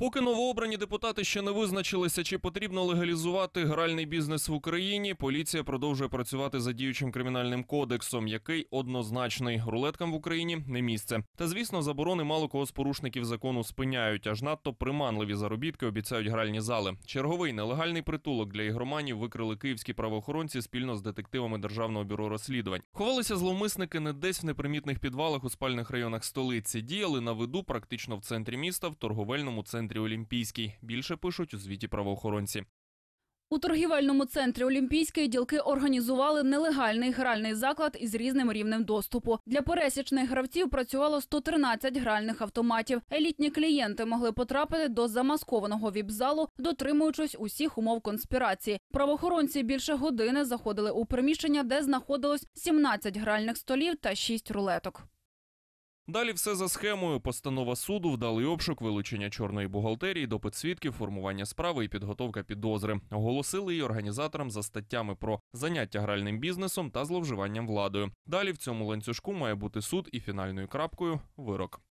Поки новообрані депутати ще не визначилися, чи потрібно легалізувати гральний бізнес в Україні. Поліція продовжує працювати за діючим кримінальним кодексом, який однозначний рулеткам в Україні не місце. Та звісно, заборони мало кого з порушників закону спиняють, аж надто приманливі заробітки обіцяють гральні зали. Черговий нелегальний притулок для ігроманів викрили київські правоохоронці спільно з детективами державного бюро розслідувань. Ховалися зловмисники не десь в непримітних підвалах у спальних районах столиці. Діяли на виду практично в центрі міста, в торговельному центрі центрі Олімпійський. Більше пишуть у звіті правоохоронці. У торгівельному центрі Олімпійської ділки організували нелегальний гральний заклад із різним рівнем доступу. Для пересічних гравців працювало 113 гральних автоматів. Елітні клієнти могли потрапити до замаскованого віп-залу, дотримуючись усіх умов конспірації. Правоохоронці більше години заходили у приміщення, де знаходилось 17 гральних столів та 6 рулеток. Далі все за схемою. Постанова суду, вдалий обшук, вилучення чорної бухгалтерії, допит свідків, формування справи і підготовка підозри. Оголосили її організаторам за статтями про заняття гральним бізнесом та зловживанням владою. Далі в цьому ланцюжку має бути суд і фінальною крапкою вирок.